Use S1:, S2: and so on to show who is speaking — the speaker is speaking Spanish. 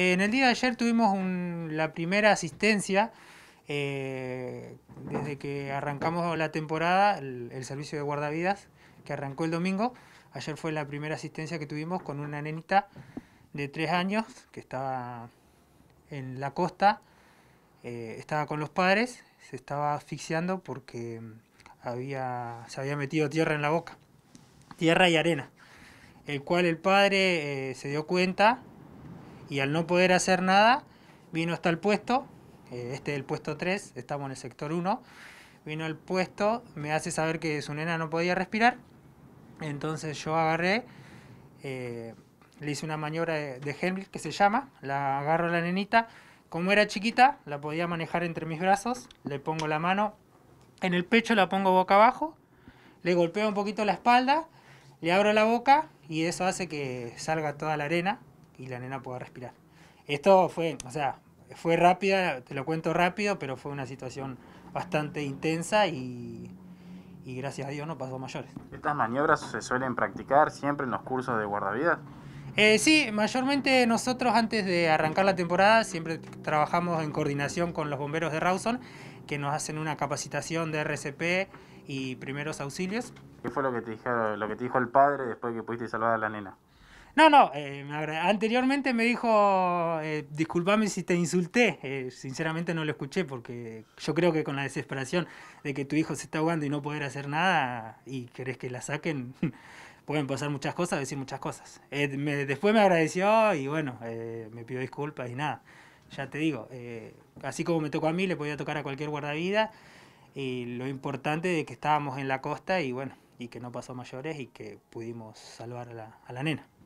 S1: En el día de ayer tuvimos la primera asistencia, eh, desde que arrancamos la temporada, el, servicio de guardavidas, que arrancó el domingo. Ayer fue la primera asistencia que tuvimos con una nenita de tres años que estaba en la costa, eh, estaba con los padres, se estaba asfixiando porque había, se había metido tierra en la boca, tierra y arena, el cual el padre eh, se dio cuenta y al no poder hacer nada, vino hasta el puesto, eh, este es el puesto 3, estamos en el sector 1, vino al puesto, me hace saber que su nena no podía respirar, entonces yo agarré, eh, le hice una maniobra de, de que se llama, la agarro a la nenita, como era chiquita, la podía manejar entre mis brazos, le pongo la mano en el pecho, la pongo boca abajo, le golpeo un poquito la espalda, le abro la boca y eso hace que salga toda la arena y la nena pueda respirar. Esto fue, o sea, fue rápida, te lo cuento rápido, pero fue una situación bastante intensa y,
S2: gracias a Dios no pasó mayores. ¿Estas maniobras se suelen practicar siempre en los cursos de guardavidas?
S1: Eh, sí, mayormente nosotros antes de arrancar la temporada siempre trabajamos en coordinación con los bomberos de Rawson, que nos hacen una capacitación de RCP y primeros
S2: auxilios. ¿Qué fue lo que te dijo, lo que te dijo el padre después que pudiste salvar a la nena?
S1: No, no, eh, anteriormente me dijo, eh, disculpame si te insulté, eh, sinceramente no lo escuché porque yo creo que con la desesperación de que tu hijo se está ahogando y no poder hacer nada y querés que la saquen, pueden pasar muchas cosas, decir muchas cosas. después me agradeció y bueno, me pidió disculpas y nada, ya te digo, así como me tocó a mí, le podía tocar a cualquier guardavida y lo importante de que estábamos en la costa y bueno, y que no pasó mayores y que pudimos salvar a la nena.